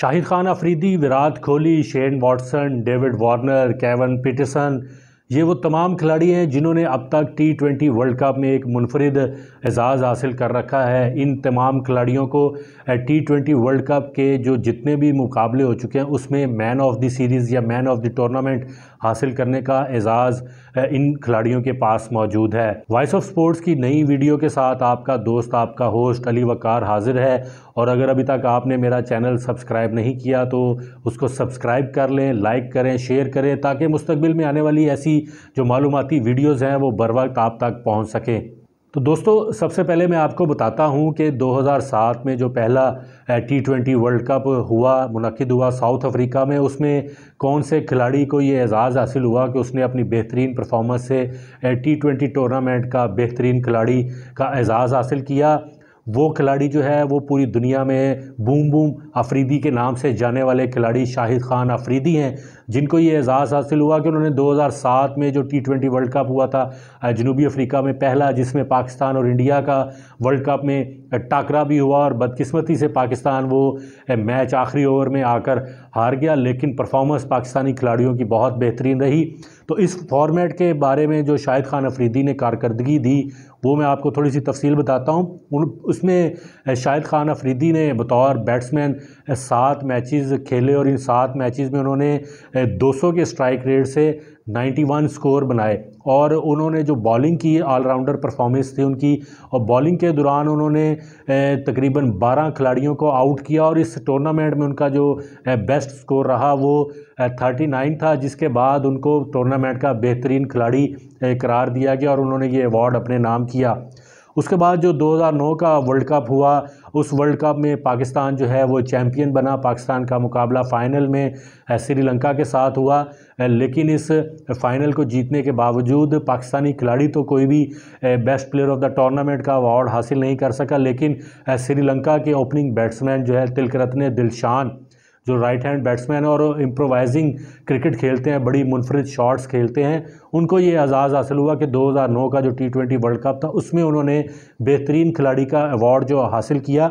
Shahid Khan Afridi Virat Kohli Shane Watson David Warner Kevin Pietersen ये वो तमाम खिलाड़ी हैं जिन्होंने अब तक टी ट्वेंटी वर्ल्ड कप में एक मुनफरद एजाज़ हासिल कर रखा है इन तमाम खिलाड़ियों को टी ट्वेंटी वर्ल्ड कप के जो जितने भी मुकाबले हो चुके हैं उसमें मैन ऑफ द सीरीज़ या मैन ऑफ द टूर्नामेंट हासिल करने का एजाज़ इन खिलाड़ियों के पास मौजूद है वॉइस ऑफ स्पोर्ट्स की नई वीडियो के साथ आपका दोस्त आपका होस्ट अली वकार हाजिर है और अगर अभी तक आपने मेरा चैनल सब्सक्राइब नहीं किया तो उसको सब्सक्राइब कर लें लाइक करें शेयर करें ताकि मुस्तबिल में आने वाली ऐसी जो मालूमती वीडियोज़ हैं वो बर वक्त आप तक पहुँच सकें तो दोस्तों सबसे पहले मैं आपको बताता हूं कि 2007 में जो पहला टी ट्वेंटी वर्ल्ड कप हुआ मनद हुआ साउथ अफ्रीका में उसमें कौन से खिलाड़ी को ये एज़ाज़ हासिल हुआ कि उसने अपनी बेहतरीन परफॉर्मेंस से टी ट्वेंटी टूर्नामेंट का बेहतरीन खिलाड़ी का एज़ाज़ हासिल किया वो खिलाड़ी जो है वो पूरी दुनिया में बूम बूम अफरीदी के नाम से जाने वाले खिलाड़ी शाहिद खान अफरीदी हैं जिनको ये एज़ाज़ हासिल हुआ कि उन्होंने 2007 में जो टी ट्वेंटी वर्ल्ड कप हुआ था जनूबी अफ्रीका में पहला जिसमें पाकिस्तान और इंडिया का वर्ल्ड कप में टाकरा भी हुआ और बदकस्मती से पाकिस्तान वो मैच आखिरी ओवर में आकर हार गया लेकिन परफॉर्मेंस पाकिस्तानी खिलाड़ियों की बहुत बेहतरीन रही तो इस फॉर्मेट के बारे में जो शाहिद खान अफरीदी ने कारकर्दगी दी वो मैं आपको थोड़ी सी तफसील बताता हूँ उन उसमें शाहिद खान अफरीदी ने बतौर बैट्समैन सात मैचेस खेले और इन सात मैचेस में उन्होंने 200 के स्ट्राइक रेट से 91 स्कोर बनाए और उन्होंने जो बॉलिंग की ऑलराउंडर परफॉर्मेंस थी उनकी और बॉलिंग के दौरान उन्होंने तकरीबन 12 खिलाड़ियों को आउट किया और इस टूर्नामेंट में उनका जो बेस्ट स्कोर रहा वो 39 था जिसके बाद उनको टूर्नामेंट का बेहतरीन खिलाड़ी करार दिया गया और उन्होंने ये अवार्ड अपने नाम किया उसके बाद जो 2009 का वर्ल्ड कप हुआ उस वर्ल्ड कप में पाकिस्तान जो है वो चैम्पियन बना पाकिस्तान का मुकाबला फ़ाइनल में श्रीलंका के साथ हुआ लेकिन इस फाइनल को जीतने के बावजूद पाकिस्तानी खिलाड़ी तो कोई भी best player of the tournament का अवार्ड हासिल नहीं कर सका लेकिन श्रीलंका के ओपनिंग बैट्समैन जो है तिलकरत्न दिलशान जो राइट हैंड बैट्समैन है और इम्प्रोवाइजिंग क्रिकेट खेलते हैं बड़ी मुनफरद शॉट्स खेलते हैं उनको ये एजाज़ हासिल हुआ कि 2009 का जो टी ट्वेंटी वर्ल्ड कप था उसमें उन्होंने बेहतरीन खिलाड़ी का अवार्ड जो हासिल किया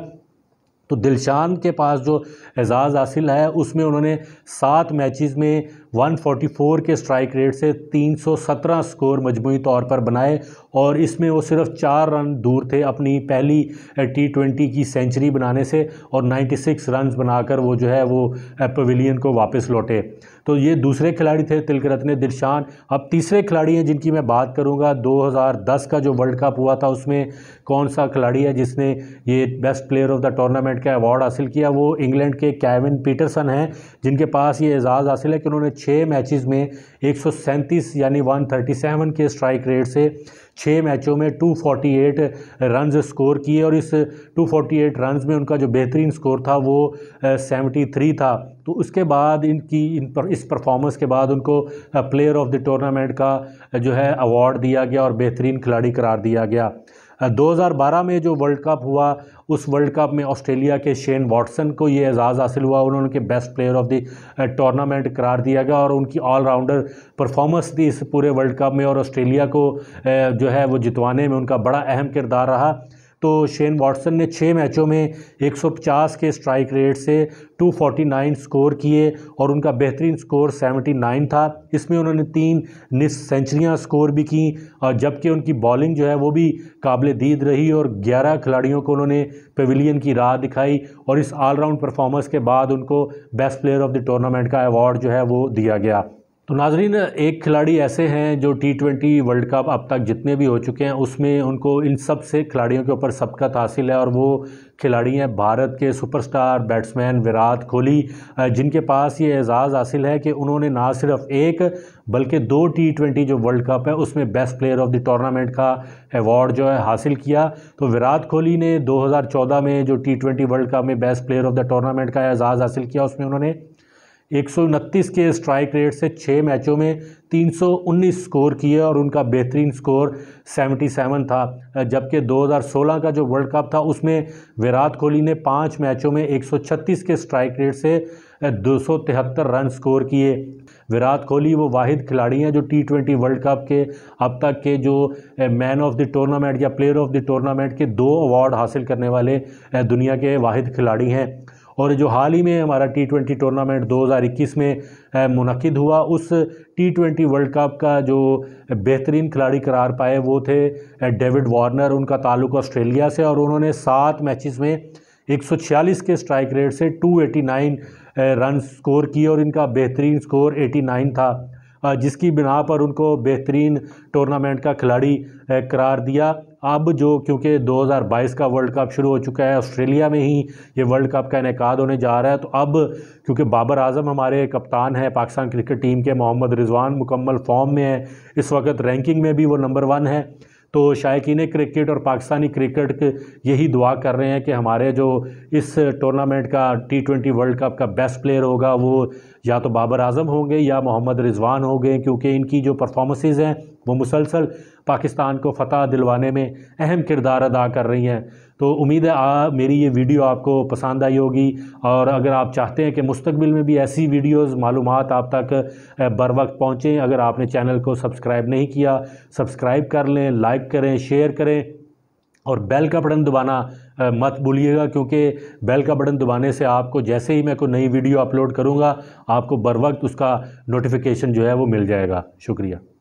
तो दिलशान के पास जो एजाज़ हासिल है उसमें उन्होंने सात मैचेस में 144 के स्ट्राइक रेट से 317 स्कोर मजमू तौर पर बनाए और इसमें वो सिर्फ चार रन दूर थे अपनी पहली टी ट्वेंटी की सेंचुरी बनाने से और 96 रन बनाकर वो जो है वो पवेलियन को वापस लौटे तो ये दूसरे खिलाड़ी थे तिलक रत्न दिलशान अब तीसरे खिलाड़ी हैं जिनकी मैं बात करूँगा 2010 का जो वर्ल्ड कप हुआ था उसमें कौन सा खिलाड़ी है जिसने ये best player of the tournament का अवार्ड हासिल किया वो इंग्लैंड के कैविन पीटरसन हैं जिनके पास ये एजाज़ हासिल है कि उन्होंने छः मैचेस में एक यानी 137 के स्ट्राइक रेट से छः मैचों में 248 फोर्टी स्कोर किए और इस 248 रन में उनका जो बेहतरीन स्कोर था वो 73 था तो उसके बाद इनकी इन पर इस परफॉर्मेंस के बाद उनको प्लेयर ऑफ द टूर्नामेंट का जो है अवार्ड दिया गया और बेहतरीन खिलाड़ी करार दिया गया 2012 में जो वर्ल्ड कप हुआ उस वर्ल्ड कप में ऑस्ट्रेलिया के शेन वॉटसन को ये एजाज़ हासिल हुआ उन्होंने उनके best player of the tournament करार दिया गया और उनकी ऑलराउंडर परफॉर्मेंस दी इस पूरे वर्ल्ड कप में और ऑस्ट्रेलिया को जो है वो जितवाने में उनका बड़ा अहम किरदार रहा तो शेन वाटसन ने छः मैचों में 150 के स्ट्राइक रेट से 249 स्कोर किए और उनका बेहतरीन स्कोर 79 था इसमें उन्होंने तीन निस सेंचुरियाँ स्कोर भी की और जबकि उनकी बॉलिंग जो है वो भी काबिल दीद रही और 11 खिलाड़ियों को उन्होंने पवेलियन की राह दिखाई और इस ऑलराउंड परफॉर्मेंस के बाद उनको best player of the tournament का अवार्ड जो है वो दिया गया तो नाजरीन एक खिलाड़ी ऐसे हैं जो टी ट्वेंटी वर्ल्ड कप अब तक जितने भी हो चुके हैं उसमें उनको इन सब से खिलाड़ियों के ऊपर सबकत हासिल है और वो खिलाड़ी हैं भारत के सुपरस्टार बैट्समैन विराट कोहली जिनके पास ये एज़ाज़ हासिल है कि उन्होंने ना सिर्फ एक बल्कि दो टी ट्वेंटी जो वर्ल्ड कप है उसमें best player of the tournament का अवार्ड जो है हासिल किया तो विराट कोहली ने चौदह में जो टी ट्वेंटी वर्ल्ड कप में best player of the tournament का एज़ाज़ हासिल किया उसमें उन्होंने एक के स्ट्राइक रेट से छः मैचों में 319 स्कोर किए और उनका बेहतरीन स्कोर 77 था जबकि 2016 का जो वर्ल्ड कप था उसमें विराट कोहली ने पाँच मैचों में 136 के स्ट्राइक रेट से दो रन स्कोर किए विराट कोहली वो वाहिद खिलाड़ी हैं जो टी ट्वेंटी वर्ल्ड कप के अब तक के जो मैन ऑफ द टूर्नामेंट या प्लेयर ऑफ द टूर्नामेंट के दो अवार्ड हासिल करने वाले दुनिया के वाहिद खिलाड़ी हैं और जो हाल ही में हमारा टी ट्वेंटी टूर्नामेंट 2021 में मुनद हुआ उस टी ट्वेंटी वर्ल्ड कप का जो बेहतरीन खिलाड़ी करार पाए वो थे डेविड वार्नर उनका ताल्लुक ऑस्ट्रेलिया से और उन्होंने सात मैचेस में 146 के स्ट्राइक रेट से 289 रन स्कोर किए और इनका बेहतरीन स्कोर 89 था जिसकी बिना पर उनको बेहतरीन टूर्नामेंट का खिलाड़ी करार दिया अब जो क्योंकि 2022 का वर्ल्ड कप शुरू हो चुका है ऑस्ट्रेलिया में ही ये वर्ल्ड कप का इनका होने जा रहा है तो अब क्योंकि बाबर आजम हमारे कप्तान हैं पाकिस्तान क्रिकेट टीम के मोहम्मद रिजवान मुकम्मल फॉर्म में है इस वक्त रैंकिंग में भी वो नंबर वन है तो शायक क्रिकेट और पाकिस्तानी क्रिकेट यही दुआ कर रहे हैं कि हमारे जो इस टूर्नामेंट का टी ट्वेंटी वर्ल्ड कप का बेस्ट प्लेयर होगा वो या तो बाबर आजम होंगे या मोहम्मद रिजवान होंगे क्योंकि इनकी जो परफॉर्मेंसेज हैं वो मुसलसल पाकिस्तान को फतह दिलवाने में अहम किरदार अदा कर रही हैं तो उम्मीद है आ, मेरी ये वीडियो आपको पसंद आई होगी और अगर आप चाहते हैं कि मुस्तबिल में भी ऐसी वीडियोस मालूम आप तक बर वक्त पहुँचें अगर आपने चैनल को सब्सक्राइब नहीं किया सब्सक्राइब कर लें लाइक करें शेयर करें और बेल का बटन दबाना मत भूलिएगा क्योंकि बेल का बटन दबाने से आपको जैसे ही मैं कोई नई वीडियो अपलोड करूँगा आपको बर वक्त उसका नोटिफिकेशन जो है वो मिल जाएगा शुक्रिया